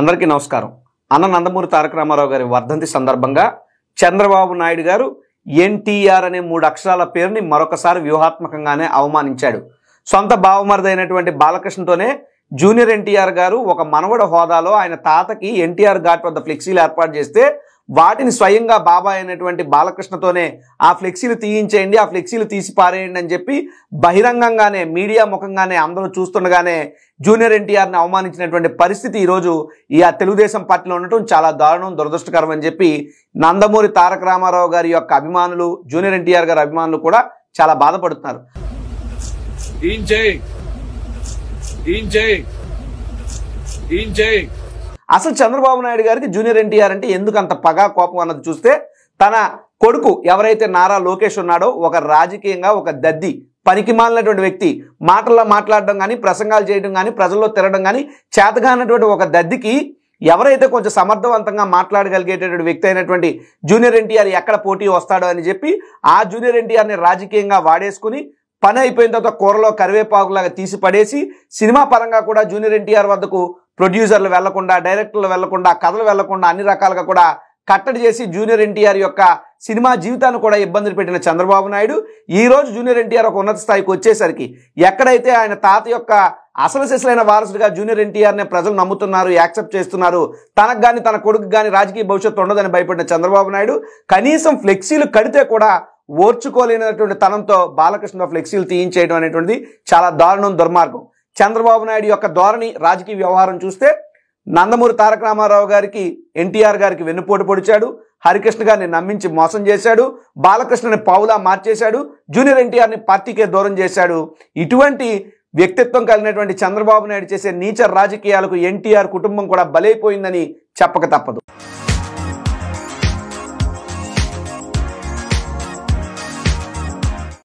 అందరికీ నమస్కారం అన్న నందమూరి తారక రామారావు గారి వర్ధంతి సందర్భంగా చంద్రబాబు నాయుడు గారు ఎన్టీఆర్ అనే మూడు అక్షరాల పేరుని మరొకసారి వ్యూహాత్మకంగానే అవమానించాడు సొంత బావమరిదైనటువంటి బాలకృష్ణతోనే జూనియర్ ఎన్టీఆర్ గారు ఒక మనవడ హోదాలో ఆయన తాతకి ఎన్టీఆర్ ఘాట్ వద్ద ఫ్లెక్సీలు ఏర్పాటు చేస్తే వాటిని స్వయంగా బాబాయ్ అనేటువంటి బాలకృష్ణతోనే ఆ ఫ్లెక్సీలు తీయించేయండి ఆ ఫ్లెక్సీలు తీసి పారేయండి అని చెప్పి బహిరంగంగానే మీడియా ముఖంగానే అందరూ చూస్తుండగానే జూనియర్ ఎన్టీఆర్ని అవమానించినటువంటి పరిస్థితి ఈరోజు ఈ ఆ తెలుగుదేశం పార్టీలో ఉండటం చాలా దారుణం దురదృష్టకరం అని చెప్పి నందమూరి తారక రామారావు గారి యొక్క అభిమానులు జూనియర్ ఎన్టీఆర్ గారి అభిమానులు కూడా చాలా బాధపడుతున్నారు తీయించేయి తీయించేయి తీయించేయి అసలు చంద్రబాబు నాయుడు గారికి జూనియర్ ఎన్టీఆర్ అంటే ఎందుకు అంత పగా కోపం అన్నది చూస్తే తన కొడుకు ఎవరైతే నారా లోకేష్ ఉన్నాడో ఒక రాజకీయంగా ఒక దద్ది పనికి మాలినటువంటి వ్యక్తి మాటల్లో మాట్లాడడం కానీ ప్రసంగాలు చేయడం కానీ ప్రజల్లో తిరగడం కానీ చేతగానటువంటి ఒక దద్దికి ఎవరైతే కొంచెం సమర్థవంతంగా మాట్లాడగలిగేటటువంటి వ్యక్తి అయినటువంటి జూనియర్ ఎన్టీఆర్ ఎక్కడ పోటీ వస్తాడో అని చెప్పి ఆ జూనియర్ ఎన్టీఆర్ని రాజకీయంగా వాడేసుకుని పని అయిపోయిన తర్వాత కూరలో కరివేపాకులాగా తీసి పడేసి సినిమా పరంగా కూడా జూనియర్ ఎన్టీఆర్ వద్దకు ప్రొడ్యూసర్లు వెళ్లకుండా డైరెక్టర్లు వెళ్లకుండా కథలు వెళ్లకుండా అన్ని రకాలుగా కూడా కట్టడి చేసి జూనియర్ ఎన్టీఆర్ యొక్క సినిమా జీవితాన్ని కూడా ఇబ్బందులు పెట్టిన చంద్రబాబు నాయుడు ఈ రోజు జూనియర్ ఎన్టీఆర్ ఒక ఉన్నత స్థాయికి వచ్చేసరికి ఎక్కడైతే ఆయన తాత యొక్క అసలు శిశులైన వారసుడిగా జూనియర్ ఎన్టీఆర్నే ప్రజలు నమ్ముతున్నారు యాక్సెప్ట్ చేస్తున్నారు తనకు కానీ తన కొడుకు కానీ రాజకీయ భవిష్యత్తు ఉండదని భయపడిన చంద్రబాబు నాయుడు కనీసం ఫ్లెక్సీలు కడితే కూడా ఓర్చుకోలేనటువంటి తనంతో బాలకృష్ణ ఫ్లెక్సీలు తీయించేయడం అనేటువంటిది చాలా దారుణం దుర్మార్గం చంద్రబాబు నాయుడు యొక్క ధోరణి రాజకీయ వ్యవహారం చూస్తే నందమూరి తారక రామారావు గారికి ఎన్టీఆర్ గారికి వెన్నుపోటు పొడిచాడు హరికృష్ణ గారిని నమ్మించి మోసం చేశాడు బాలకృష్ణని పావులా మార్చేశాడు జూనియర్ ఎన్టీఆర్ని పార్టీకే దూరం చేశాడు ఇటువంటి వ్యక్తిత్వం కలిగినటువంటి చంద్రబాబు నాయుడు చేసే నీచ రాజకీయాలకు ఎన్టీఆర్ కుటుంబం కూడా బలైపోయిందని చెప్పక తప్పదు